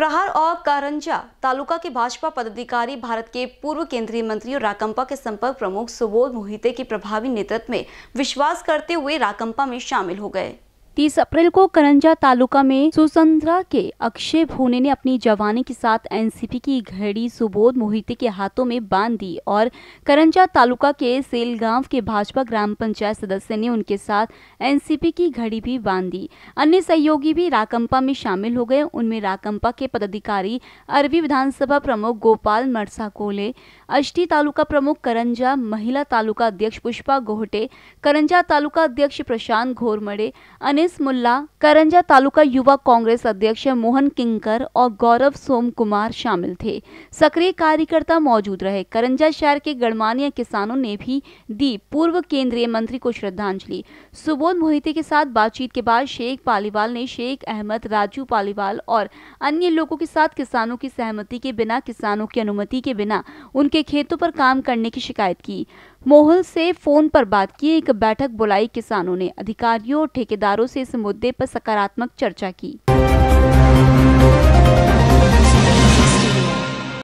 प्रहार और कारंजा तालुका के भाजपा पदाधिकारी भारत के पूर्व केंद्रीय मंत्री और राकंपा के संपर्क प्रमुख सुबोध मोहिते के प्रभावी नेतृत्व में विश्वास करते हुए राकंपा में शामिल हो गए तीस अप्रैल को करंजा तालुका में सुसंद्रा के अक्षय भोने ने अपनी जवानी के साथ एनसीपी की घड़ी सुबोध मोहिते के हाथों में बांध दी और करंजा तालुका के सेलगांव के भाजपा ग्राम पंचायत सदस्य ने उनके साथ एनसीपी की घड़ी भी बांध दी अन्य सहयोगी भी राकंपा में शामिल हो गए उनमें राकंपा के पदाधिकारी अरबी विधानसभा प्रमुख गोपाल मरसा कोले अष्टी तालुका प्रमुख करंजा महिला तालुका अध्यक्ष पुष्पा गोहटे करंजा तालुका अध्यक्ष प्रशांत घोरमड़े अन्य राजेश मुल्ला करंजा तालुका युवा कांग्रेस अध्यक्ष मोहन किंकर और गौरव सोम कुमार शामिल थे सक्रिय कार्यकर्ता मौजूद रहे करंजा शहर के गणमान्य किसानों ने भी दी पूर्व केंद्रीय मंत्री को श्रद्धांजलि सुबोध मोहिते के साथ बातचीत के बाद शेख पालीवाल ने शेख अहमद राजू पालीवाल और अन्य लोगों के साथ किसानों की सहमति के बिना किसानों की अनुमति के बिना उनके खेतों पर काम करने की शिकायत की मोहल से फोन पर बात की एक बैठक बुलाई किसानों ने अधिकारियों और ठेकेदारों से इस मुद्दे पर सकारात्मक चर्चा की